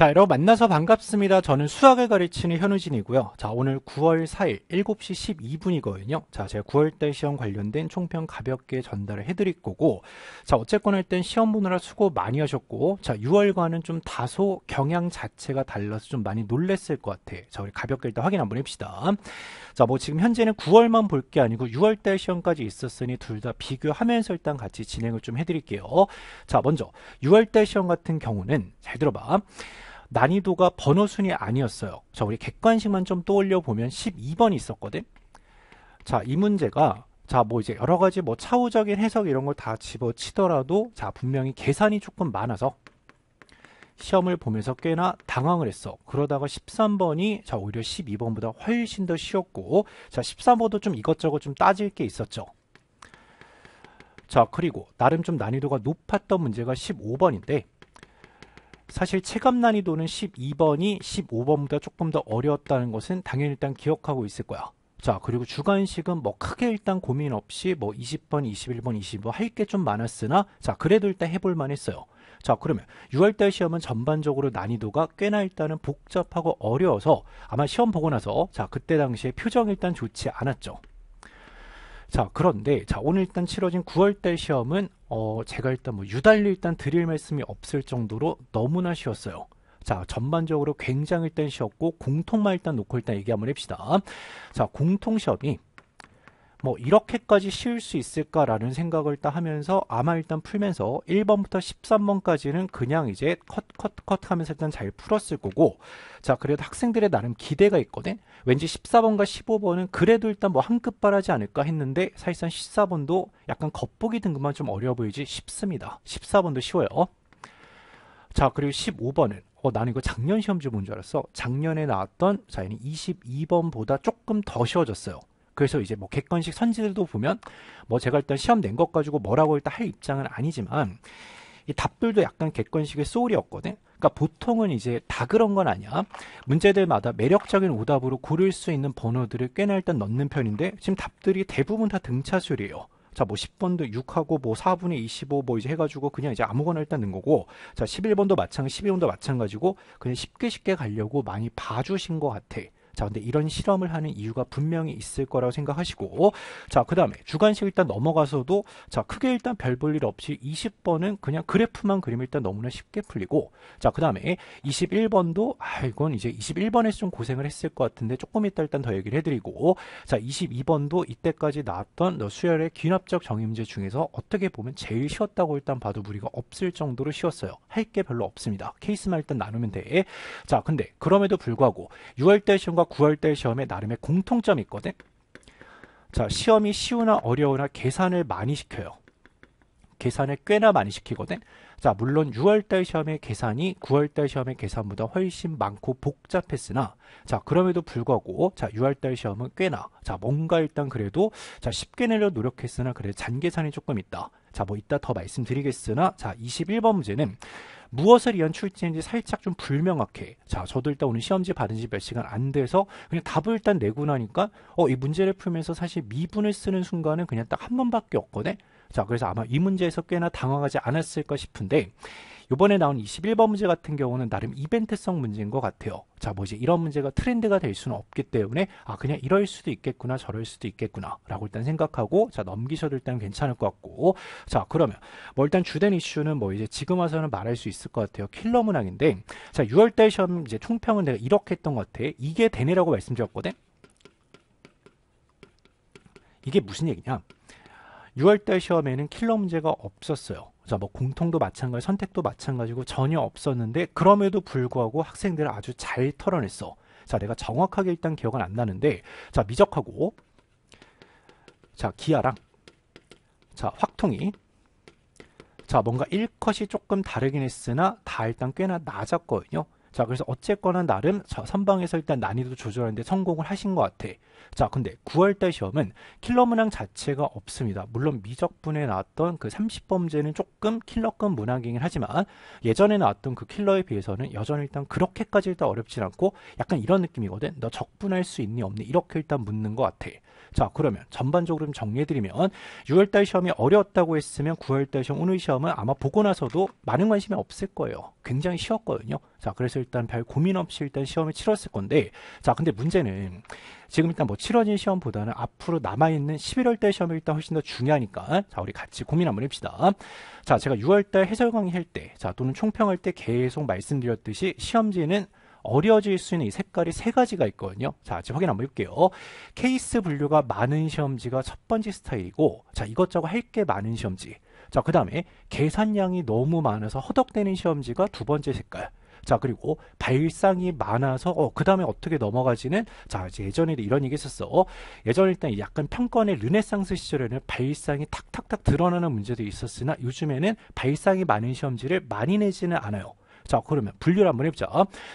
자, 여러분 만나서 반갑습니다. 저는 수학을 가르치는 현우진이고요. 자, 오늘 9월 4일 7시 12분이거든요. 자, 제가 9월달 시험 관련된 총평 가볍게 전달을 해드릴 거고 자, 어쨌거나 일단 시험 보느라 수고 많이 하셨고 자, 6월과는 좀 다소 경향 자체가 달라서 좀 많이 놀랬을 것 같아. 자, 우리 가볍게 일단 확인 한번 해봅시다. 자, 뭐 지금 현재는 9월만 볼 게 아니고 6월달 시험까지 있었으니 둘 다 비교하면서 일단 같이 진행을 좀 해드릴게요. 자, 먼저 6월달 시험 같은 경우는 잘 들어봐. 난이도가 번호 순이 아니었어요. 자, 우리 객관식만 좀 떠올려 보면 12번이 있었거든. 자, 이 문제가 자, 뭐 이제 여러 가지 뭐 차후적인 해석 이런 걸 다 집어치더라도 자, 분명히 계산이 조금 많아서 시험을 보면서 꽤나 당황을 했어. 그러다가 13번이 자, 오히려 12번보다 훨씬 더 쉬웠고 자, 13번도 좀 이것저것 좀 따질 게 있었죠. 자, 그리고 나름 좀 난이도가 높았던 문제가 15번인데 사실 체감 난이도는 12번이 15번보다 조금 더 어려웠다는 것은 당연히 일단 기억하고 있을 거야. 자, 그리고 주관식은뭐 크게 일단 고민 없이 뭐 20번, 21번, 22번 할 게 좀 많았으나 자, 그래도 일단 해볼 만 했어요. 자, 그러면 6월달 시험은 전반적으로 난이도가 꽤나 일단은 복잡하고 어려워서 아마 시험 보고 나서 자, 그때 당시에 표정 일단 좋지 않았죠. 자, 그런데 자, 오늘 일단 치러진 9월달 시험은 어, 제가 일단 뭐 유달리 일단 드릴 말씀이 없을 정도로 너무나 쉬웠어요. 자, 전반적으로 굉장히 일단 쉬웠고 공통만 일단 놓고 일단 얘기 한번 해봅시다 자, 공통 시험이 뭐 이렇게까지 쉬울 수 있을까라는 생각을 딱 하면서 아마 일단 풀면서 1번부터 13번까지는 그냥 이제 컷 컷 컷 하면서 일단 잘 풀었을 거고 자 그래도 학생들의 나름 기대가 있거든 왠지 14번과 15번은 그래도 일단 뭐한끗 바라지 않을까 했는데 사실상 14번도 약간 겉보기 등급만 좀 어려 보이지 쉽습니다 14번도 쉬워요 자 그리고 15번은 어, 나는 이거 작년 시험지 본 줄 알았어. 작년에 나왔던, 자, 얘는 22번보다 조금 더 쉬워졌어요. 그래서 이제 뭐 객관식 선지들도 보면 뭐 제가 일단 시험 낸 것 가지고 뭐라고 일단 할 입장은 아니지만 이 답들도 약간 객관식의 소울이었거든. 그러니까 보통은 이제 다 그런 건 아니야. 문제들마다 매력적인 오답으로 고를 수 있는 번호들을 꽤나 일단 넣는 편인데 지금 답들이 대부분 다등차수리예요 자, 뭐 10번도 6하고 뭐 4분의 25 뭐 이제 해가지고 그냥 이제 아무거나 일단 넣은 거고, 자, 11번도 마찬가지, 12번도 마찬가지고 그냥 쉽게 쉽게 가려고 많이 봐주신 것 같아. 자, 근데 이런 실험을 하는 이유가 분명히 있을 거라고 생각하시고, 자, 그 다음에 주관식 일단 넘어가서도, 자, 크게 일단 별 볼 일 없이 20번은 그냥 그래프만 그림면 일단 너무나 쉽게 풀리고, 자, 그 다음에 21번도, 아, 이건 이제 21번에서 좀 고생을 했을 것 같은데, 조금 이따 일단 더 얘기를 해드리고, 자, 22번도 이때까지 나왔던 수열의 귀납적 정의문제 중에서 어떻게 보면 제일 쉬웠다고 일단 봐도 무리가 없을 정도로 쉬웠어요. 할 게 별로 없습니다. 케이스만 일단 나누면 돼. 자, 근데 그럼에도 불구하고 6월달 시험과 8월과 9월달 시험에 나름의 공통점이 있거든. 자, 시험이 쉬우나 어려우나 계산을 많이 시켜요. 계산을 꽤나 많이 시키거든. 자, 물론 6월달 시험의 계산이 9월달 시험의 계산보다 훨씬 많고 복잡했으나, 자, 그럼에도 불구하고, 자, 6월달 시험은 꽤나, 자, 뭔가 일단 그래도, 자, 쉽게 내려 노력했으나, 그래 잔계산이 조금 있다. 자, 뭐 이따 더 말씀드리겠으나, 자, 21번 문제는, 무엇을 연출지인지 살짝 좀 불명확해. 자, 저도 일단 오늘 시험지 받은 지 몇 시간 안 돼서 그냥 답을 일단 내고 나니까 어, 이 문제를 풀면서 사실 미분을 쓰는 순간은 그냥 딱 한 번밖에 없거든. 자, 그래서 아마 이 문제에서 꽤나 당황하지 않았을까 싶은데 이번에 나온 21번 문제 같은 경우는 나름 이벤트성 문제인 것 같아요. 자, 뭐 이제 이런 문제가 트렌드가 될 수는 없기 때문에 아 그냥 이럴 수도 있겠구나 저럴 수도 있겠구나라고 일단 생각하고 자 넘기셔도 일단 괜찮을 것 같고 자 그러면 뭐 일단 주된 이슈는 뭐 이제 지금 와서는 말할 수 있을 것 같아요. 킬러 문항인데 자 6월달 시험 이제 총평은 내가 이렇게 했던 것 같아. 이게 되네라고 말씀드렸거든. 이게 무슨 얘기냐? 6월달 시험에는 킬러 문제가 없었어요. 자, 뭐 공통도 마찬가지, 선택도 마찬가지고 전혀 없었는데 그럼에도 불구하고 학생들을 아주 잘 털어냈어. 자, 내가 정확하게 일단 기억은 안 나는데 자, 미적하고 자, 기아랑 자, 확통이 자, 뭔가 1컷이 조금 다르긴 했으나 다 일단 꽤나 낮았거든요. 자 그래서 어쨌거나 나름 선방에서 일단 난이도 조절하는데 성공을 하신 것 같아 자 근데 9월달 시험은 킬러 문항 자체가 없습니다 물론 미적분에 나왔던 그 30범죄는 조금 킬러급 문항이긴 하지만 예전에 나왔던 그 킬러에 비해서는 여전히 일단 그렇게까지 일단 어렵진 않고 약간 이런 느낌이거든 너 적분할 수 있니 없니 이렇게 일단 묻는 것 같아 자 그러면 전반적으로 좀 정리해드리면 6월달 시험이 어려웠다고 했으면 9월달 시험 오늘 시험은 아마 보고 나서도 많은 관심이 없을 거예요. 굉장히 쉬웠거든요. 자 그래서 일단 별 고민 없이 일단 시험을 치렀을 건데 자 근데 문제는 지금 일단 뭐 치러진 시험보다는 앞으로 남아있는 11월달 시험이 일단 훨씬 더 중요하니까 자 우리 같이 고민 한번 해봅시다. 자 제가 6월달 해설 강의할 때 자 또는 총평할 때 계속 말씀드렸듯이 시험지는 어려워질 수 있는 이 색깔이 세 가지가 있거든요. 자, 지금 확인 한번 해볼게요. 케이스 분류가 많은 시험지가 첫 번째 스타일이고, 자, 이것저것 할 게 많은 시험지. 자, 그 다음에 계산량이 너무 많아서 허덕대는 시험지가 두 번째 색깔. 자 그리고 발상이 많아서 어, 그 다음에 어떻게 넘어가지는 자 이제 예전에도 이런 얘기 했었어 어, 예전에 일단 약간 평권의 르네상스 시절에는 발상이 탁탁탁 드러나는 문제도 있었으나 요즘에는 발상이 많은 시험지를 많이 내지는 않아요 자 그러면 분류를 한번 해보자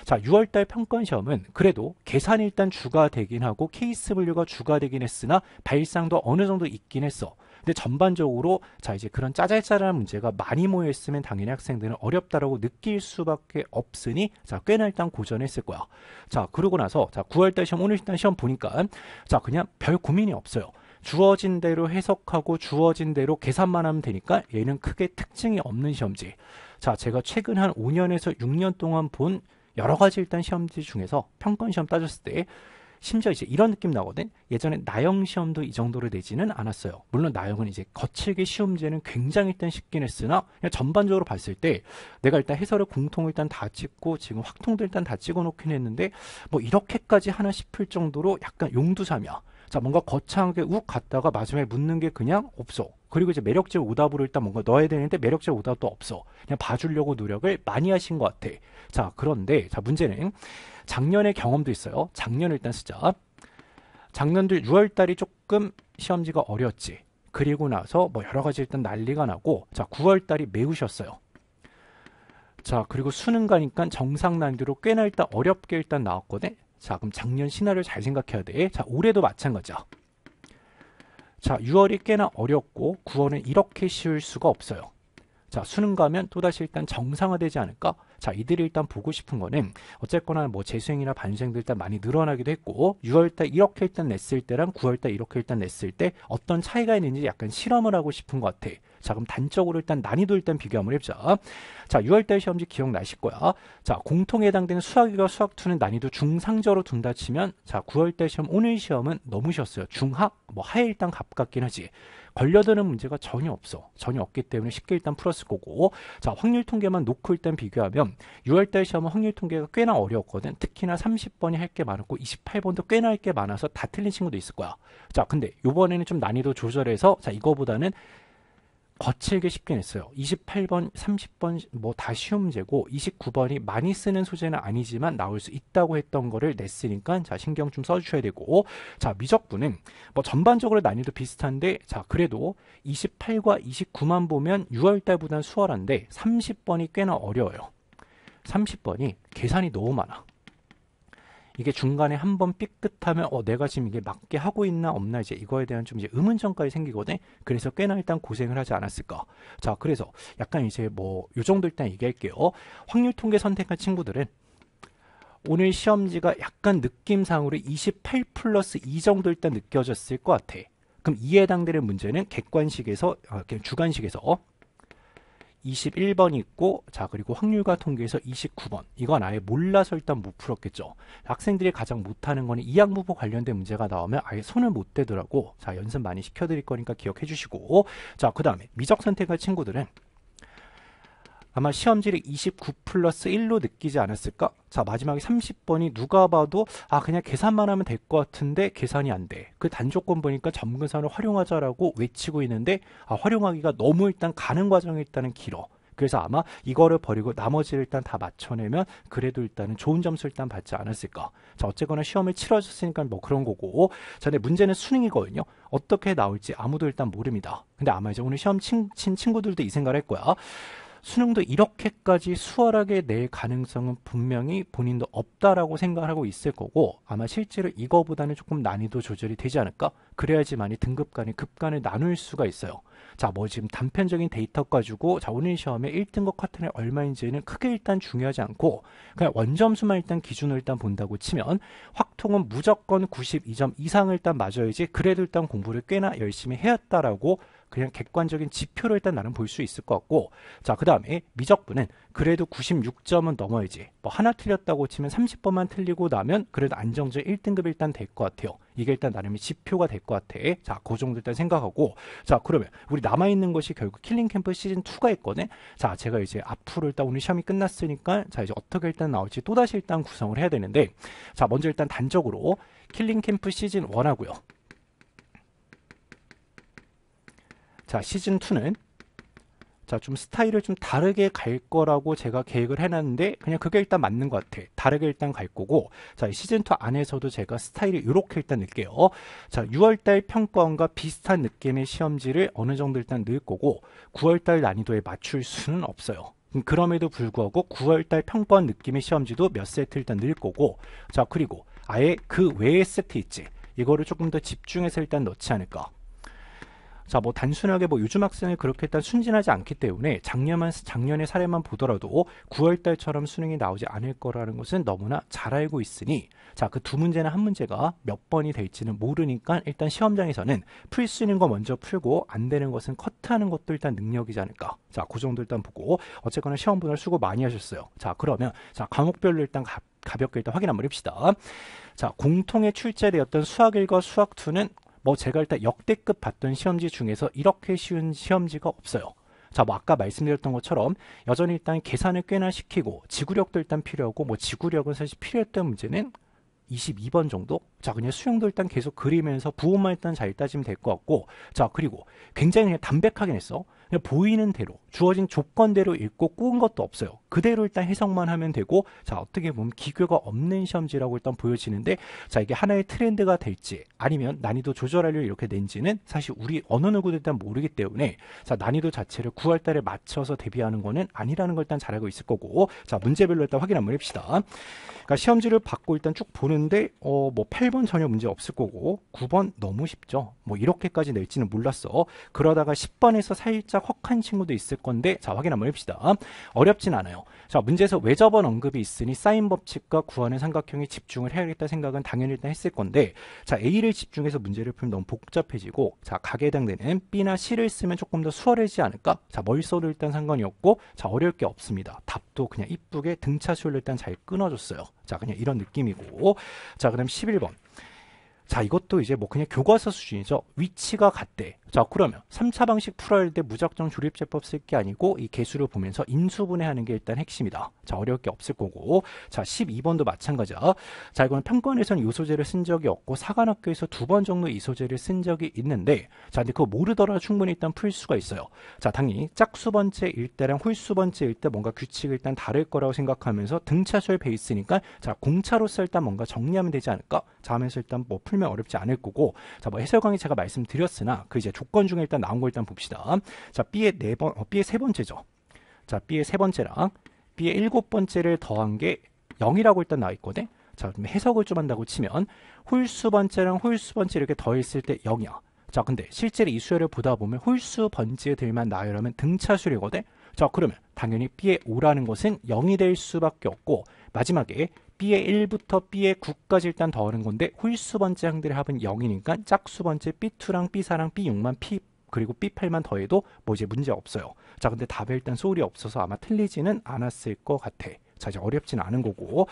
자 6월달 평가시험은 그래도 계산이 일단 주가 되긴 하고 케이스 분류가 주가 되긴 했으나 발상도 어느 정도 있긴 했어 근데 전반적으로 자 이제 그런 짜잘짜잘한 문제가 많이 모여 있으면 당연히 학생들은 어렵다라고 느낄 수밖에 없으니 자 꽤나 일단 고전했을 거야 자 그러고 나서 자 9월달 시험 오늘 일단 시험 보니까 자 그냥 별 고민이 없어요 주어진 대로 해석하고 주어진 대로 계산만 하면 되니까 얘는 크게 특징이 없는 시험지 자, 제가 최근 한 5년에서 6년 동안 본 여러 가지 일단 시험지 중에서 평가원 시험 따졌을 때 심지어 이제 이런 느낌 나거든. 예전에 나영 시험도 이 정도로 내지는 않았어요. 물론 나영은 이제 거칠게 시험제는 굉장히 일단 쉽긴 했으나 그냥 전반적으로 봤을 때 내가 일단 해설의 공통 을 일단 다 찍고 지금 확통도 일단 다 찍어 놓긴 했는데 뭐 이렇게까지 하나 싶을 정도로 약간 용두사며 자, 뭔가 거창하게 욱 갔다가 마지막에 묻는 게 그냥 없어. 그리고 이제 매력적 오답으로 일단 뭔가 넣어야 되는데 매력적 오답도 없어. 그냥 봐주려고 노력을 많이 하신 것 같아. 자, 그런데 자 문제는 작년의 경험도 있어요. 작년 을 일단 쓰자. 작년도 6월달이 조금 시험지가 어렸지 그리고 나서 뭐 여러 가지 일단 난리가 나고 자 9월달이 매우셨어요. 자 그리고 수능 가니까 정상 난이도로 꽤나 일단 어렵게 일단 나왔거든. 자 그럼 작년 신화를 잘 생각해야 돼. 자 올해도 마찬가지야. 자, 6월이 꽤나 어렵고 9월은 이렇게 쉬울 수가 없어요. 자, 수능 가면 또다시 일단 정상화되지 않을까? 자, 이들이 일단 보고 싶은 거는 어쨌거나 뭐 재수행이나 반수행도 일단 많이 늘어나기도 했고 6월달 이렇게 일단 냈을 때랑 9월달 이렇게 일단 냈을 때 어떤 차이가 있는지 약간 실험을 하고 싶은 것 같아. 자 그럼 단적으로 일단 난이도 일단 비교 한번 해보자. 자 6월달 시험지 기억나실 거야. 자 공통에 해당되는 수학과 수학2는 난이도 중상저로 둔다 치면 자 9월달 시험 오늘 시험은 넘으셨어요. 중학뭐 하에 일단 가깝긴 하지. 걸려드는 문제가 전혀 없어. 전혀 없기 때문에 쉽게 일단 풀었을 거고 자 확률 통계만 놓고 일단 비교하면 6월달 시험은 확률 통계가 꽤나 어려웠거든. 특히나 30번이 할 게 많았고 28번도 꽤나 할 게 많아서 다 틀린 친구도 있을 거야. 자 근데 요번에는 좀 난이도 조절해서 자 이거보다는 거칠게 쉽긴 했어요. 28번, 30번 뭐 다시험 문제고 29번이 많이 쓰는 소재는 아니지만 나올 수 있다고 했던 거를 냈으니까 자 신경 좀 써주셔야 되고 자 미적분은 뭐 전반적으로 난이도 비슷한데 자 그래도 28과 29만 보면 6월달보다는 수월한데 30번이 꽤나 어려워요. 30번이 계산이 너무 많아. 이게 중간에 한 번 삐끗하면 어 내가 지금 이게 맞게 하고 있나 없나 이제 이거에 대한 좀 이제 의문점까지 생기거든. 그래서 꽤나 일단 고생을 하지 않았을까. 자, 그래서 약간 이제 뭐 요 정도 일단 얘기할게요. 확률 통계 선택한 친구들은 오늘 시험지가 약간 느낌상으로 28 플러스 2 정도 일단 느껴졌을 것 같아. 그럼 이 해당되는 문제는 객관식에서, 어, 주관식에서 21번이 있고 자 그리고 확률과 통계에서 29번 이건 아예 몰라서 일단 못 풀었겠죠 학생들이 가장 못하는 거는 이학무보 관련된 문제가 나오면 아예 손을 못 대더라고 자 연습 많이 시켜드릴 거니까 기억해 주시고 자그 다음에 미적선택할 친구들은 아마 시험지를 29 플러스 1로 느끼지 않았을까? 자 마지막에 30번이 누가 봐도 아 그냥 계산만 하면 될 것 같은데 계산이 안 돼. 그 단조건 보니까 점근선을 활용하자라고 외치고 있는데 아, 활용하기가 너무 일단 가는 과정이 일단은 길어. 그래서 아마 이거를 버리고 나머지를 일단 다 맞춰내면 그래도 일단은 좋은 점수 일단 받지 않았을까. 자, 어쨌거나 시험을 치러졌으니까 뭐 그런 거고. 전에 문제는 수능이거든요. 어떻게 나올지 아무도 일단 모릅니다. 근데 아마 이제 오늘 시험 친, 친 친구들도 이 생각을 할 거야. 수능도 이렇게까지 수월하게 낼 가능성은 분명히 본인도 없다라고 생각하고 있을 거고 아마 실제로 이거보다는 조금 난이도 조절이 되지 않을까? 그래야지만이 등급 간의 급간을 나눌 수가 있어요. 자, 뭐 지금 단편적인 데이터 가지고 자, 오늘 시험에 1등급 커튼이 얼마인지는 크게 일단 중요하지 않고 그냥 원점수만 일단 기준으로 일단 본다고 치면 확통은 무조건 92점 이상을 일단 맞아야지 그래도 일단 공부를 꽤나 열심히 해왔다라고 그냥 객관적인 지표로 일단 나는 볼수 있을 것 같고 자 그 다음에 미적분은 그래도 96점은 넘어야지 뭐 하나 틀렸다고 치면 30번만 틀리고 나면 그래도 안정적 1등급 일단 될 것 같아요 이게 일단 나름의 지표가 될 것 같아 자그 정도 일단 생각하고 자 그러면 우리 남아있는 것이 결국 킬링캠프 시즌2가 있거든 자 제가 이제 앞으로 일단 오늘 시험이 끝났으니까 자 이제 어떻게 일단 나올지 또다시 일단 구성을 해야 되는데 자 먼저 일단 단적으로 킬링캠프 시즌1하고요 자 시즌 2는 자좀 스타일을 좀 다르게 갈 거라고 제가 계획을 해놨는데 그냥 그게 일단 맞는 것 같아 다르게 일단 갈 거고 자 시즌 2 안에서도 제가 스타일을 이렇게 일단 넣게요자 6월달 평가원과 비슷한 느낌의 시험지를 어느 정도 일단 넣을 거고 9월달 난이도에 맞출 수는 없어요 음, 그럼에도 불구하고 9월달 평가원 느낌의 시험지도 몇 세트 일단 늘 거고 자 그리고 아예 그 외의 세트 있지 이거를 조금 더 집중해서 일단 넣지 않을까 자, 뭐 단순하게 뭐 요즘 학생이 그렇게 일단 순진하지 않기 때문에 작년만 작년의 사례만 보더라도 9월 달처럼 수능이 나오지 않을 거라는 것은 너무나 잘 알고 있으니 자, 그 두 문제나 한 문제가 몇 번이 될지는 모르니까 일단 시험장에서는 풀 수 있는 거 먼저 풀고 안 되는 것은 커트하는 것도 일단 능력이지 않을까. 자, 그 정도 일단 보고 어쨌거나 시험 분할 수고 많이 하셨어요. 자, 그러면 자, 과목별로 일단 가, 가볍게 일단 확인 한번 해봅시다. 자, 공통의 출제되었던 수학 1과 수학 2는 뭐 제가 일단 역대급 봤던 시험지 중에서 이렇게 쉬운 시험지가 없어요. 자, 뭐 아까 말씀드렸던 것처럼 여전히 일단 계산을 꽤나 시키고 지구력도 일단 필요하고 뭐 지구력은 사실 필요했던 문제는 22번 정도? 자, 그냥 수영도 일단 계속 그리면서 부호만 일단 잘 따지면 될 것 같고 자, 그리고 굉장히 그냥 담백하게 냈어. 그냥 보이는 대로 주어진 조건대로 읽고 꾸은 것도 없어요. 그대로 일단 해석만 하면 되고 자 어떻게 보면 기교가 없는 시험지라고 일단 보여지는데 자 이게 하나의 트렌드가 될지 아니면 난이도 조절하려 이렇게 낸지는 사실 우리 어느 누구도 일단 모르기 때문에 자 난이도 자체를 9월 달에 맞춰서 대비하는 거는 아니라는 걸 일단 잘 알고 있을 거고 자 문제별로 일단 확인 한번 해봅시다. 그러니까 시험지를 받고 일단 쭉 보는데 어뭐 8번 전혀 문제 없을 거고 9번 너무 쉽죠. 뭐 이렇게까지 낼지는 몰랐어. 그러다가 10번에서 살짝 헉한 친구도 있을 건데 자 확인 한번 해봅시다. 어렵진 않아요. 자 문제에서 외접원 언급이 있으니 사인 법칙과 구하는 삼각형에 집중을 해야겠다 생각은 당연히 일단 했을 건데 자 A를 집중해서 문제를 풀면 너무 복잡해지고 자 각에 해당되는 B나 C를 쓰면 조금 더 수월해지지 않을까? 자 멀써도 일단 상관이 없고 자 어려울 게 없습니다. 답도 그냥 이쁘게 등차수열로 일단 잘 끊어줬어요. 자 그냥 이런 느낌이고 자 그 다음 11번 자 이것도 이제 뭐 그냥 교과서 수준이죠 위치가 같대 자 그러면 3차 방식 풀어야 할 때 무작정 조립제법 쓸 게 아니고 이 개수를 보면서 인수분해하는 게 일단 핵심이다. 자 어려울 게 없을 거고 자 12번도 마찬가지야. 자 이건 평권에서는 이 소재를 쓴 적이 없고 사관학교에서 두 번 정도 이 소재를 쓴 적이 있는데 자 근데 그거 모르더라 도 충분히 일단 풀 수가 있어요. 자 당연히 짝수 번째 일대랑 홀수 번째 일대 뭔가 규칙이 일단 다를 거라고 생각하면서 등차수열 베이스니까 자 공차로서 일단 뭔가 정리하면 되지 않을까? 자 하면서 일단 뭐 풀면 어렵지 않을 거고 자 뭐 해설강의 제가 말씀드렸으나 그 이제 조건 중에 일단 나온 거 일단 봅시다. 자, B의 네 번, 어, B의 세 번째죠. 자, B의 세 번째랑 B의 일곱 번째를 더한 게 0이라고 일단 나와 있거든. 자, 그럼 해석을 좀 한다고 치면 홀수 번째랑 홀수 번째 이렇게 더했을 때 0이야. 자, 근데 실제로 이 수열을 보다 보면 홀수 번째들만 나열하면 등차수리거든 자, 그러면 당연히 B의 5라는 것은 0이 될 수밖에 없고 마지막에 B의 1부터 B의 9까지 일단 더하는 건데 홀수 번째 항들의 합은 0이니까 짝수 번째 B2랑 B4랑 B6만 P 그리고 B8만 더해도 뭐 이제 문제 없어요. 자 근데 답에 일단 소울이 없어서 아마 틀리지는 않았을 것 같아. 자, 이제 어렵진 않은 거고.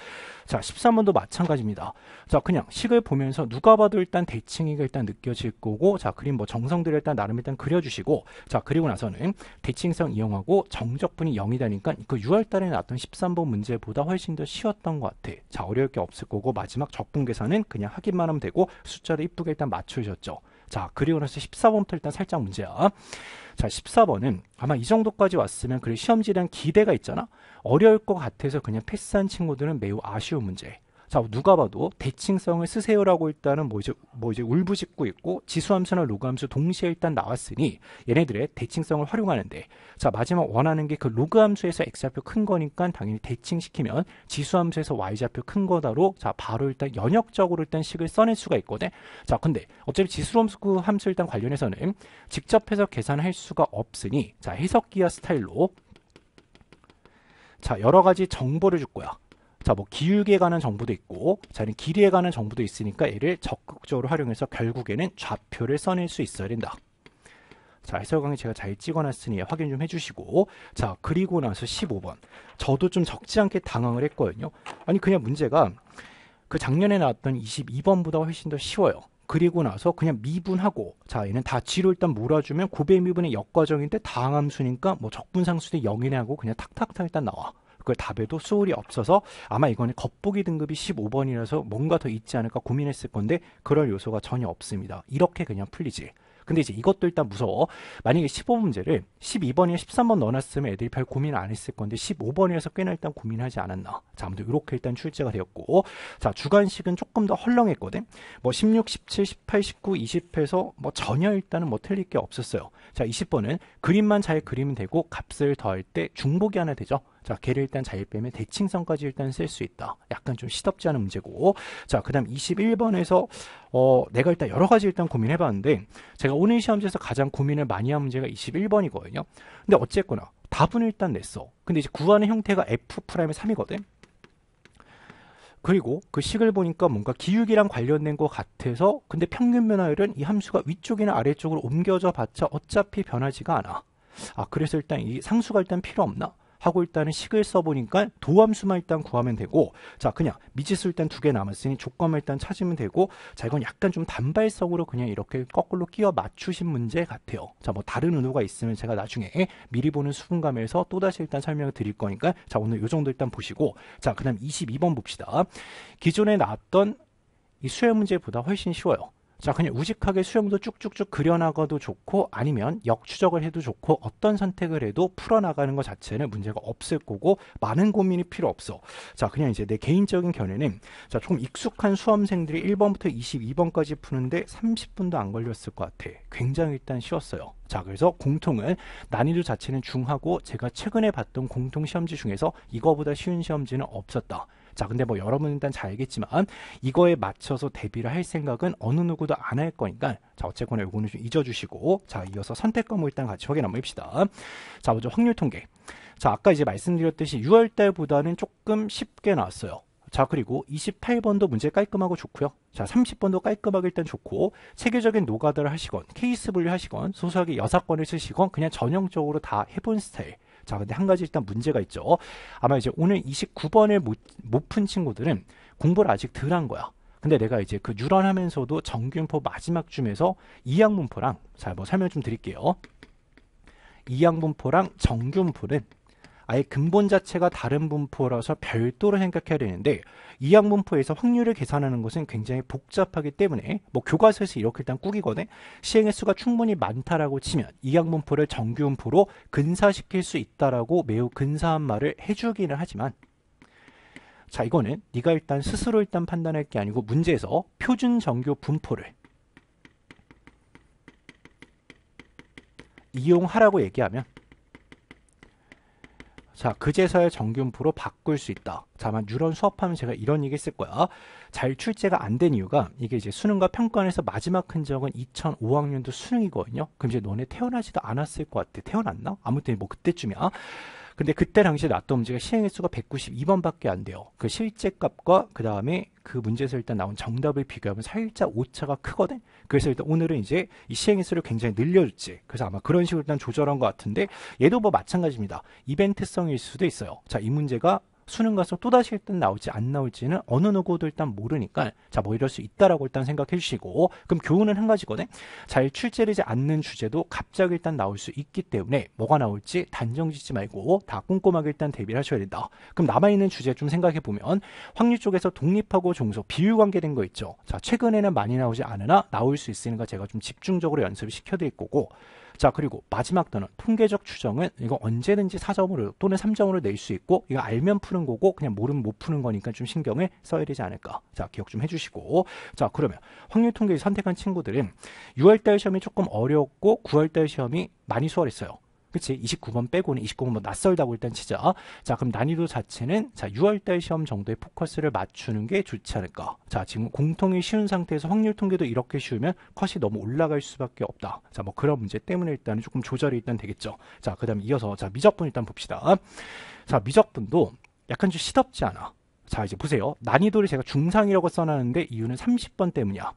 자, 13번도 마찬가지입니다. 자, 그냥 식을 보면서 누가 봐도 일단 대칭이가 일단 느껴질 거고, 자, 그림 뭐 정성들을 일단 나름 일단 그려주시고, 자, 그리고 나서는 대칭성 이용하고 정적분이 0이다니까 그 6월달에 나왔던 13번 문제보다 훨씬 더 쉬웠던 것 같아. 자, 어려울 게 없을 거고, 마지막 적분 계산은 그냥 하기만 하면 되고, 숫자를 이쁘게 일단 맞추셨죠. 자, 그리고 나서 14번부터 일단 살짝 문제야. 자, 14번은 아마 이 정도까지 왔으면 그래 시험지에 대한 기대가 있잖아. 어려울 것 같아서 그냥 패스한 친구들은 매우 아쉬운 문제. 자 누가 봐도 대칭성을 쓰세요라고 일단은 뭐 이제 뭐 이제 울부짖고 있고 지수함수나 로그함수 동시에 일단 나왔으니 얘네들의 대칭성을 활용하는데 자 마지막 원하는 게 그 로그함수에서 x좌표 큰 거니까 당연히 대칭시키면 지수함수에서 y좌표 큰 거다로 자 바로 일단 연역적으로 일단 식을 써낼 수가 있거든 자 근데 어차피 지수함수 함수 일단 관련해서는 직접 해서 계산할 수가 없으니 자 해석기와 스타일로 자 여러 가지 정보를 줄 거야 자, 뭐 기울기에 관한 정보도 있고, 자는 길이에 관한 정보도 있으니까 얘를 적극적으로 활용해서 결국에는 좌표를 써낼 수 있어야 된다. 자, 해설 강의 제가 잘 찍어놨으니 확인 좀 해주시고 자, 그리고 나서 15번 저도 좀 적지 않게 당황을 했거든요 아니 그냥 문제가 그 작년에 나왔던 22번보다 훨씬 더 쉬워요 그리고 나서 그냥 미분하고 자 얘는 다 뒤로 일단 몰아주면 고배미분의 역과정인데 다항함수니까 뭐 적분상수 도 0이네 하고 그냥 탁탁탁 일단 나와 그걸 답에도 수홀이 없어서 아마 이거는 겉보기 등급이 15번이라서 뭔가 더 있지 않을까 고민했을 건데 그럴 요소가 전혀 없습니다. 이렇게 그냥 풀리지. 근데 이제 이것도 일단 무서워. 만약에 15문제를 12번이나 13번 넣어놨으면 애들이 별 고민 안 했을 건데 1 5번이라서 꽤나 일단 고민하지 않았나. 자, 아무튼 이렇게 일단 출제가 되었고 자, 주관식은 조금 더 헐렁했거든. 뭐 16, 17, 18, 19, 20에서 뭐 전혀 일단은 뭐 틀릴 게 없었어요. 자, 20번은 그림만 잘 그리면 되고 값을 더할 때 중복이 하나 되죠. 자, 개를 일단 잘 빼면 대칭성까지 일단 쓸 수 있다. 약간 좀 시덥지 않은 문제고. 자, 그 다음 21번에서 어, 내가 일단 여러 가지 일단 고민해 봤는데 제가 오늘 시험지에서 가장 고민을 많이 한 문제가 21번이거든요. 근데 어쨌거나 답은 일단 냈어. 근데 이제 구하는 형태가 f 프라임의 3이거든. 그리고 그 식을 보니까 뭔가 기울이랑 관련된 것 같아서 근데 평균 변화율은 이 함수가 위쪽이나 아래쪽으로 옮겨져 봤자 어차피 변하지가 않아. 아 그래서 일단 이 상수가 일단 필요 없나? 하고 일단은 식을 써보니까 도함수만 일단 구하면 되고 자 그냥 미지수 일단 두 개 남았으니 조건만 일단 찾으면 되고 자 이건 약간 좀 단발성으로 그냥 이렇게 거꾸로 끼워 맞추신 문제 같아요 자 뭐 다른 의도가 있으면 제가 나중에 미리 보는 수분감에서 또다시 일단 설명을 드릴 거니까 자 오늘 요 정도 일단 보시고 자 그 다음 22번 봅시다 기존에 나왔던 이 수열 문제보다 훨씬 쉬워요 자, 그냥 우직하게 수염도 쭉쭉쭉 그려나가도 좋고 아니면 역추적을 해도 좋고 어떤 선택을 해도 풀어나가는 것 자체는 문제가 없을 거고 많은 고민이 필요 없어. 자, 그냥 이제 내 개인적인 견해는 자, 좀 익숙한 수험생들이 1번부터 22번까지 푸는데 30분도 안 걸렸을 것 같아. 굉장히 일단 쉬웠어요. 자 그래서 공통은 난이도 자체는 중하고 제가 최근에 봤던 공통 시험지 중에서 이거보다 쉬운 시험지는 없었다 자, 근데 뭐 여러분은 일단 잘 알겠지만 이거에 맞춰서 대비를 할 생각은 어느 누구도 안 할 거니까 자, 어쨌거나 요거는 좀 잊어주시고 자, 이어서 선택 과목 일단 같이 확인 한번 봅시다. 자, 먼저 확률 통계. 자, 아까 이제 말씀드렸듯이 6월 달보다는 조금 쉽게 나왔어요. 자 그리고 28번도 문제 깔끔하고 좋고요 자 30번도 깔끔하게 일단 좋고 체계적인 노가다를 하시건 케이스 분류 하시건 소소하게 여사건을 쓰시건 그냥 전형적으로 다 해본 스타일 자, 근데 한 가지 일단 문제가 있죠. 아마 이제 오늘 29번을 못 푼 친구들은 공부를 아직 덜 한 거야. 근데 내가 이제 그 유런하면서도 정균포 마지막 줌에서 이양분포랑 자, 뭐 설명 좀 드릴게요. 이양분포랑 정균포는 아예 근본 자체가 다른 분포라서 별도로 생각해야 되는데 이항 분포에서 확률을 계산하는 것은 굉장히 복잡하기 때문에 뭐 교과서에서 이렇게 일단 꾸기거든 시행의 수가 충분히 많다라고 치면 이항 분포를 정규 분포로 근사시킬 수 있다라고 매우 근사한 말을 해주기는 하지만 자 이거는 네가 일단 스스로 일단 판단할 게 아니고 문제에서 표준 정규 분포를 이용하라고 얘기하면 자, 그제서야 정균부로 규 바꿀 수 있다. 다만 유런 수업하면 제가 이런 얘기 했을 거야. 잘 출제가 안 된 이유가 이게 이제 수능과 평가원에서 마지막 흔적은 2005학년도 수능이거든요. 그럼 이제 너네 태어나지도 않았을 것 같아. 태어났나? 아무튼 뭐 그때쯤이야. 근데 그때 당시에 나토음제가 시행횟수가 192번밖에 안 돼요. 그 실제값과 그 다음에 그 문제에서 일단 나온 정답을 비교하면 살짝 오차가 크거든. 그래서 일단 오늘은 이제 이 시행횟수를 굉장히 늘려줄지 그래서 아마 그런 식으로 일단 조절한 것 같은데 얘도 뭐 마찬가지입니다. 이벤트성일 수도 있어요. 자, 이 문제가 수능 가서 또다시 일단 나올지 안 나올지는 어느 누구도 일단 모르니까 자 뭐 이럴 수 있다라고 일단 생각해 주시고 그럼 교훈은 한 가지거든 잘 출제되지 않는 주제도 갑자기 일단 나올 수 있기 때문에 뭐가 나올지 단정 짓지 말고 다 꼼꼼하게 일단 대비를 하셔야 된다 그럼 남아있는 주제 좀 생각해 보면 확률 쪽에서 독립하고 종속 비율 관계된 거 있죠 자 최근에는 많이 나오지 않으나 나올 수 있으니까 제가 좀 집중적으로 연습을 시켜드릴 거고 자 그리고 마지막 단원 통계적 추정은 이거 언제든지 4점으로 또는 3점으로 낼 수 있고 이거 알면 푸는 거고 그냥 모르면 못 푸는 거니까 좀 신경을 써야 되지 않을까 자 기억 좀 해주시고 자 그러면 확률 통계 선택한 친구들은 6월달 시험이 조금 어렵고 9월달 시험이 많이 수월했어요 그치? 29번 빼고는 29번 뭐 낯설다고 일단 치죠. 자, 그럼 난이도 자체는 자 6월달 시험 정도의 포커스를 맞추는 게 좋지 않을까. 자, 지금 공통이 쉬운 상태에서 확률 통계도 이렇게 쉬우면 컷이 너무 올라갈 수밖에 없다. 자, 뭐 그런 문제 때문에 일단은 조금 조절이 일단 되겠죠. 자, 그 다음 이어서 자 미적분 일단 봅시다. 자, 미적분도 약간 좀 시덥지 않아. 자, 이제 보세요. 난이도를 제가 중상이라고 써놨는데 이유는 30번 때문이야.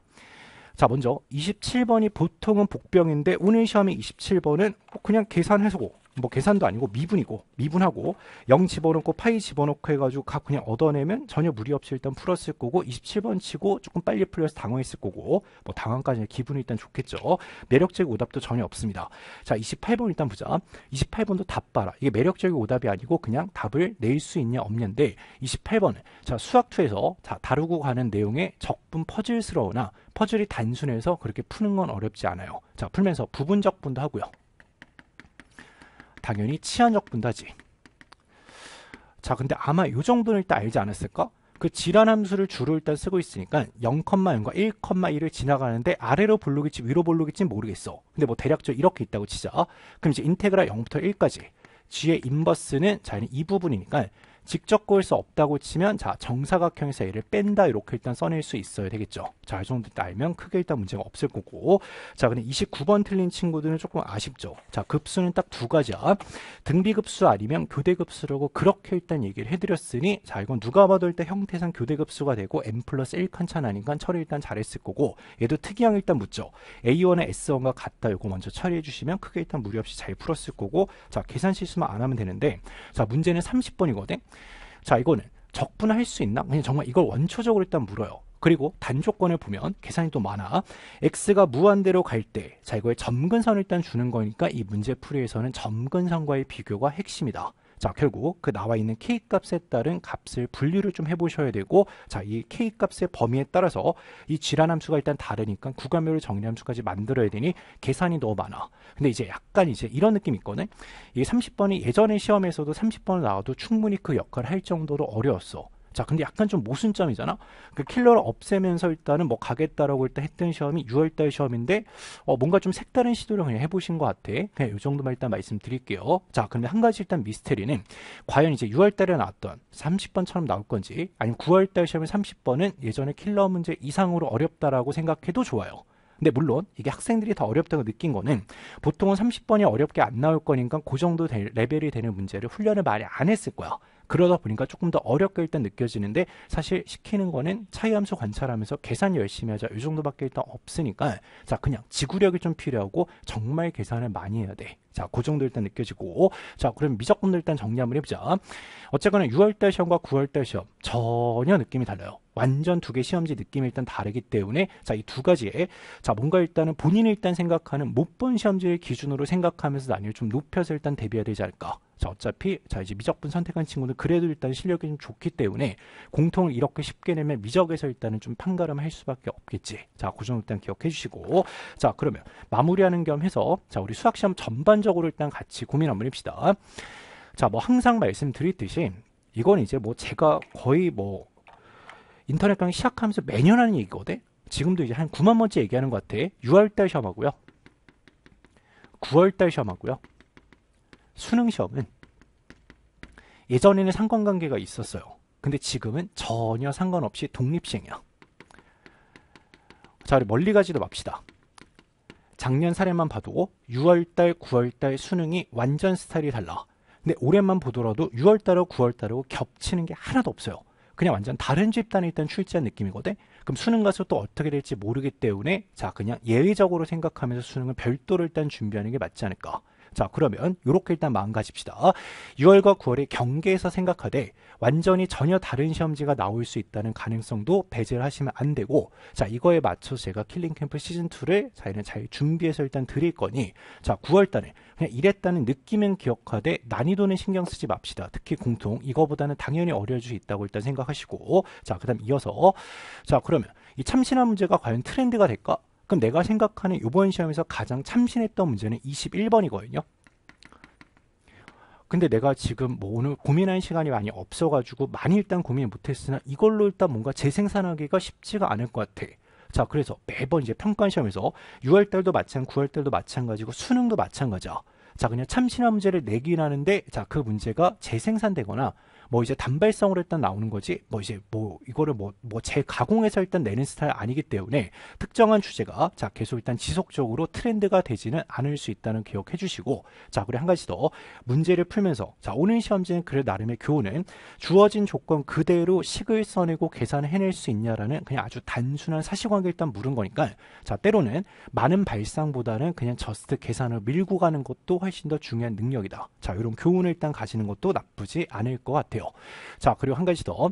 자 먼저 27번이 보통은 복병인데 오늘 시험이 27번은 뭐 그냥 계산해서고 뭐 계산도 아니고 미분이고 미분하고 0 집어넣고 파이 집어넣고 해가지고 각 그냥 얻어내면 전혀 무리 없이 일단 풀었을 거고 27번 치고 조금 빨리 풀려서 당황했을 거고 뭐 당황까지 기분이 일단 좋겠죠 매력적인 오답도 전혀 없습니다 자 28번 일단 보자 28번도 답 봐라 이게 매력적인 오답이 아니고 그냥 답을 낼 수 있냐 없냐인데 28번 자 수학2에서 자 다루고 가는 내용의 적분 퍼즐스러우나 퍼즐이 단순해서 그렇게 푸는 건 어렵지 않아요 자 풀면서 부분적분도 하고요 당연히 치안적 분다지. 자, 근데 아마 요 정도는 일단 알지 않았을까? 그 질환 함수를 주로 일단 쓰고 있으니까 0,0과 1,1을 지나가는데 아래로 볼록일지 위로 볼록일지 모르겠어. 근데 뭐 대략적으로 이렇게 있다고 치죠 그럼 이제 인테그라 0부터 1까지. g의 인버스는 자, 이 부분이니까 직접 구할 수 없다고 치면 자 정사각형에서 a를 뺀다 이렇게 일단 써낼 수 있어야 되겠죠. 자 이 정도 알면 크게 일단 문제가 없을 거고 자 근데 29번 틀린 친구들은 조금 아쉽죠. 자 급수는 딱 두 가지야. 등비급수 아니면 교대급수라고 그렇게 일단 얘기를 해드렸으니 자 이건 누가 봐도 일단 형태상 교대급수가 되고 n 플러스 1칸찬 아닌간 처리 일단 잘했을 거고 얘도 특이항 일단 묻죠. A1의 S1과 같다 이거 먼저 처리해 주시면 크게 일단 무리 없이 잘 풀었을 거고 자 계산 실수만 안 하면 되는데 자 문제는 30번이거든. 자 이거는 적분할 수 있나? 그냥 정말 이걸 원초적으로 일단 물어요. 그리고 단조건을 보면 계산이 또 많아 x가 무한대로 갈 때 자 이거에 점근선을 일단 주는 거니까 이 문제 풀이에서는 점근선과의 비교가 핵심이다 자 결국 그 나와 있는 k 값에 따른 값을 분류를 좀 해보셔야 되고 자 이 k 값의 범위에 따라서 이 질환 함수가 일단 다르니까 구간별로 정리 함수까지 만들어야 되니 계산이 너무 많아 근데 이제 약간 이제 이런 느낌이 있거든 이 30번이 예전에 시험에서도 30번 나와도 충분히 그 역할을 할 정도로 어려웠어 자, 근데 약간 좀 모순점이잖아. 그 킬러를 없애면서 일단은 뭐 가겠다라고 일단 했던 시험이 6월달 시험인데 어, 뭔가 좀 색다른 시도를 그냥 해보신 것 같아. 그냥 네, 요 정도만 일단 말씀드릴게요. 자, 근데 한 가지 일단 미스테리는 과연 이제 6월달에 나왔던 30번처럼 나올 건지 아니면 9월달 시험의 30번은 예전에 킬러 문제 이상으로 어렵다라고 생각해도 좋아요. 근데 물론 이게 학생들이 더 어렵다고 느낀 거는 보통은 30번이 어렵게 안 나올 거니까 그 정도 레벨이 되는 문제를 훈련을 많이 안 했을 거야. 그러다 보니까 조금 더 어렵게 일단 느껴지는데 사실 시키는 거는 차이함수 관찰하면서 계산 열심히 하자 이 정도밖에 일단 없으니까 자 그냥 지구력이 좀 필요하고 정말 계산을 많이 해야 돼. 자, 그 정도 일단 느껴지고 자, 그럼 미적분도 일단 정리 한번 해보자. 어쨌거나 6월달 시험과 9월달 시험 전혀 느낌이 달라요. 완전 두 개 시험지 느낌이 일단 다르기 때문에 자 이 두 가지에 자 뭔가 일단은 본인이 일단 생각하는 못 본 시험지를 기준으로 생각하면서 난이를 좀 높여서 일단 대비해야 되지 않을까 자, 어차피 자 이제 미적분 선택한 친구는 그래도 일단 실력이 좀 좋기 때문에 공통을 이렇게 쉽게 내면 미적에서 일단은 좀 판가름 할 수밖에 없겠지. 자, 그점도 일단 기억해 주시고 자, 그러면 마무리하는 겸 해서 자, 우리 수학 시험 전반적으로 일단 같이 고민 한번 해봅시다. 자, 뭐 항상 말씀드리듯이 이건 이제 뭐 제가 거의 뭐 인터넷 강의 시작하면서 매년 하는 얘기거든. 지금도 이제 한 9만 번째 얘기하는 것 같아. 6월달 시험하고요. 9월달 시험하고요. 수능 시험은 예전에는 상관관계가 있었어요. 근데 지금은 전혀 상관없이 독립시행이야. 자, 우리 멀리 가지도 맙시다. 작년 사례만 봐도 6월달, 9월달 수능이 완전 스타일이 달라. 근데 올해만 보더라도 6월달하고 9월달하고 겹치는 게 하나도 없어요. 그냥 완전 다른 집단에 일단 출제한 느낌이거든. 그럼 수능 가서 또 어떻게 될지 모르기 때문에 자 그냥 예외적으로 생각하면서 수능을 별도로 일단 준비하는 게 맞지 않을까. 자 그러면 이렇게 일단 망가집시다 6월과 9월에 경계에서 생각하되 완전히 전혀 다른 시험지가 나올 수 있다는 가능성도 배제를 하시면 안 되고 자 이거에 맞춰서 제가 킬링캠프 시즌2를 저희는 잘 준비해서 일단 드릴 거니 자 9월달에 그냥 이랬다는 느낌은 기억하되 난이도는 신경 쓰지 맙시다. 특히 공통 이거보다는 당연히 어려울 수 있다고 일단 생각하시고 자그 다음 이어서 자 그러면 이 참신한 문제가 과연 트렌드가 될까? 그럼 내가 생각하는 이번 시험에서 가장 참신했던 문제는 21번이거든요. 근데 내가 지금 뭐 오늘 고민할 시간이 많이 없어가지고 많이 일단 고민 못했으나 이걸로 일단 뭔가 재생산하기가 쉽지가 않을 것 같아. 자, 그래서 매번 이제 평가 시험에서 6월달도 마찬가지, 9월달도 마찬가지고 수능도 마찬가지야. 자, 그냥 참신한 문제를 내긴 하는데, 자, 그 문제가 재생산되거나 뭐 이제 단발성으로 일단 나오는 거지 뭐 이제 뭐 이거를 뭐뭐 재가공해서 뭐 일단 내는 스타일 아니기 때문에 특정한 주제가 자 계속 일단 지속적으로 트렌드가 되지는 않을 수 있다는 기억해 주시고 자 그리고 한 가지 더 문제를 풀면서 자 오는 시험지는 그래 나름의 교훈은 주어진 조건 그대로 식을 써내고 계산해낼 수 있냐라는 그냥 아주 단순한 사실관계 일단 물은 거니까 자 때로는 많은 발상보다는 그냥 저스트 계산을 밀고 가는 것도 훨씬 더 중요한 능력이다 자 이런 교훈을 일단 가지는 것도 나쁘지 않을 것 같아요 같아요. 자, 그리고 한 가지 더.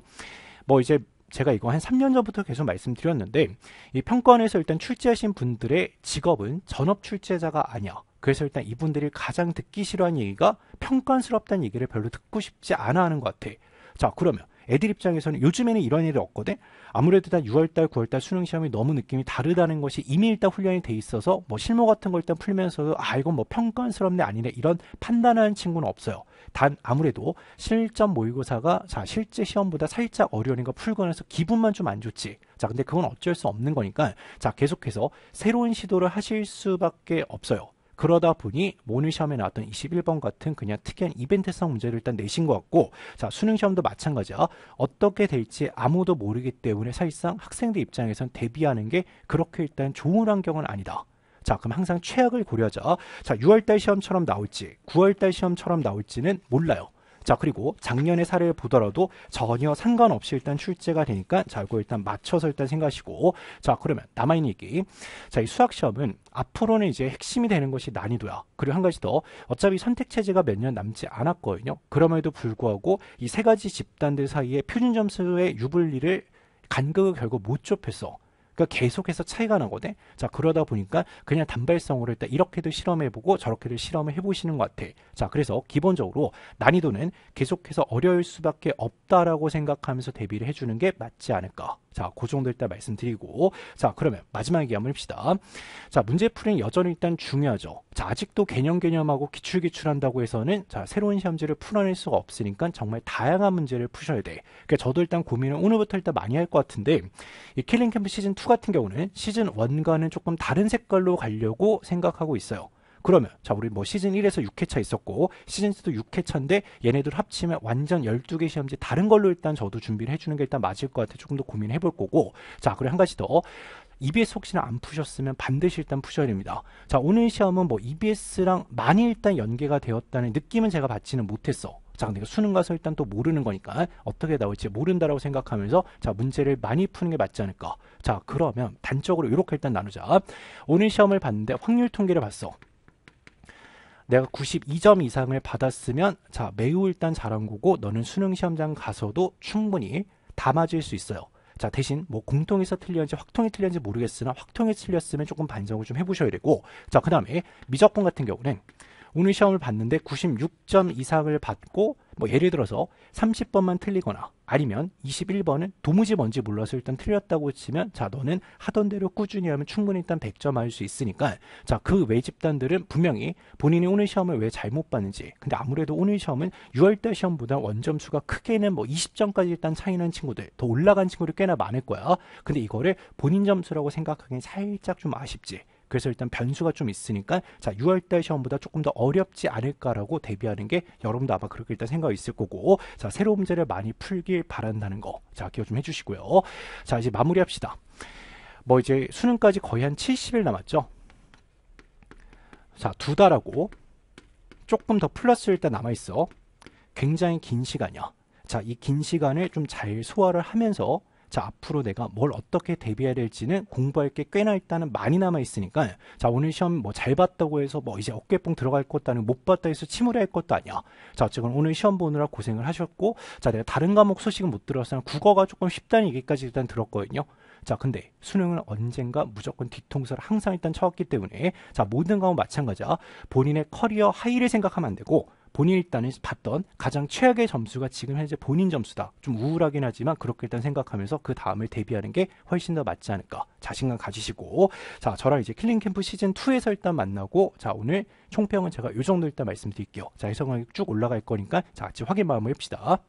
뭐 이제 제가 이거 한 3년 전부터 계속 말씀드렸는데 이 평가원에서 일단 출제하신 분들의 직업은 전업 출제자가 아니야. 그래서 일단 이분들이 가장 듣기 싫어하는 얘기가 평가스럽다는 얘기를 별로 듣고 싶지 않아 하는 것 같아. 자, 그러면 애들 입장에서는 요즘에는 이런 일이 없거든. 아무래도 다 6월달, 9월달 수능 시험이 너무 느낌이 다르다는 것이 이미 일단 훈련이 돼 있어서 뭐 실무 같은 걸 일단 풀면서도 아 이건 뭐 평가스럽네 아니네 이런 판단하는 친구는 없어요. 단 아무래도 실전 모의고사가 자 실제 시험보다 살짝 어려우니까 풀거나 서 기분만 좀 안 좋지. 자 근데 그건 어쩔 수 없는 거니까 자 계속해서 새로운 시도를 하실 수밖에 없어요. 그러다 보니 모니 시험에 나왔던 21번 같은 그냥 특이한 이벤트성 문제를 일단 내신 것 같고 자 수능 시험도 마찬가지야 어떻게 될지 아무도 모르기 때문에 사실상 학생들 입장에선 대비하는 게 그렇게 일단 좋은 환경은 아니다. 자 그럼 항상 최악을 고려하자 자 6월달 시험처럼 나올지 9월달 시험처럼 나올지는 몰라요 자 그리고 작년의 사례를 보더라도 전혀 상관없이 일단 출제가 되니까 자 이거 일단 맞춰서 일단 생각하시고 자 그러면 남아있는 얘기 자 이 수학 시험은 앞으로는 이제 핵심이 되는 것이 난이도야 그리고 한 가지 더 어차피 선택 체제가 몇 년 남지 않았거든요 그럼에도 불구하고 이 세 가지 집단들 사이에 표준 점수의 유불리를 간극을 결국 못 좁혔어 그러니까 계속해서 차이가 나거든. 자, 그러다 보니까 그냥 단발성으로 일단 이렇게도 실험해보고 저렇게도 실험해보시는 것 같아. 자, 그래서 기본적으로 난이도는 계속해서 어려울 수밖에 없다라고 생각하면서 대비를 해주는 게 맞지 않을까. 자, 그 정도 일단 말씀드리고. 자, 그러면 마지막 에기 한번 해봅시다. 자, 문제 풀이는 여전히 일단 중요하죠. 자, 아직도 개념 개념하고 기출 기출한다고 해서는 자, 새로운 시험지를 풀어낼 수가 없으니까 정말 다양한 문제를 푸셔야 돼. 그러니까 저도 일단 고민을 오늘부터 일단 많이 할 것 같은데, 이 킬링 캠프 시즌 2투 같은 경우는 시즌 1과는 조금 다른 색깔로 가려고 생각하고 있어요. 그러면 자 우리 뭐 시즌 1에서 6회차 있었고 시즌 2도 6회차인데 얘네들 합치면 완전 12개 시험지 다른 걸로 일단 저도 준비를 해주는 게 일단 맞을 것 같아 조금 더 고민해 볼 거고 자 그리고 한 가지 더 EBS 혹시나 안 푸셨으면 반드시 일단 푸셔야 됩니다. 자 오늘 시험은 뭐 EBS랑 많이 일단 연계가 되었다는 느낌은 제가 받지는 못했어. 자, 근데 수능 가서 일단 또 모르는 거니까 어떻게 나올지 모른다라고 생각하면서 자, 문제를 많이 푸는 게 맞지 않을까. 자, 그러면 단적으로 이렇게 일단 나누자. 오늘 시험을 봤는데 확률 통계를 봤어. 내가 92점 이상을 받았으면 자, 매우 일단 잘한 거고 너는 수능 시험장 가서도 충분히 다 맞을 수 있어요. 자 대신 뭐 공통에서 틀렸는지 확통이 틀렸는지 모르겠으나 확통이 틀렸으면 조금 반성을 좀 해보셔야 되고 자그 다음에 미적분 같은 경우는 오늘 시험을 봤는데 96점 이상을 받고 뭐 예를 들어서 30번만 틀리거나 아니면 21번은 도무지 뭔지 몰라서 일단 틀렸다고 치면 자 너는 하던 대로 꾸준히 하면 충분히 일단 100점 할 수 있으니까 자 그 외 집단들은 분명히 본인이 오늘 시험을 왜 잘못 봤는지 근데 아무래도 오늘 시험은 6월달 시험보다 원점수가 크게는 뭐 20점까지 일단 차이난 친구들 더 올라간 친구들 꽤나 많을 거야 근데 이거를 본인 점수라고 생각하기엔 살짝 좀 아쉽지 그래서 일단 변수가 좀 있으니까 자 6월달 시험보다 조금 더 어렵지 않을까라고 대비하는 게 여러분도 아마 그렇게 일단 생각이 있을 거고 자 새로운 문제를 많이 풀길 바란다는 거자 기억 좀 해주시고요 자 이제 마무리합시다 뭐 이제 수능까지 거의 한 70일 남았죠 자 두 달하고 조금 더 플러스 일단 남아있어 굉장히 긴 시간이야 자이 긴 시간을 좀 잘 소화를 하면서 자 앞으로 내가 뭘 어떻게 대비해야 될지는 공부할 게 꽤나 일단은 많이 남아 있으니까 자 오늘 시험 뭐 잘 봤다고 해서 뭐 이제 어깨뽕 들어갈 것도 아니고 못 봤다 해서 침울해 할 것도 아니야 자 지금 오늘 시험 보느라 고생을 하셨고 자 내가 다른 과목 소식은 못 들었으나 국어가 조금 쉽다는 얘기까지 일단 들었거든요 자 근데 수능은 언젠가 무조건 뒤통수를 항상 일단 쳐왔기 때문에 자 모든 과목 마찬가지야 본인의 커리어 하이를 생각하면 안 되고 본인 일단은 봤던 가장 최악의 점수가 지금 현재 본인 점수다. 좀 우울하긴 하지만 그렇게 일단 생각하면서 그 다음을 대비하는 게 훨씬 더 맞지 않을까. 자신감 가지시고 자 저랑 이제 킬링 캠프 시즌 2에서 일단 만나고 자 오늘 총평은 제가 요 정도 일단 말씀드릴게요. 자 해성하게 쭉 올라갈 거니까 자 같이 확인 마음을 합시다.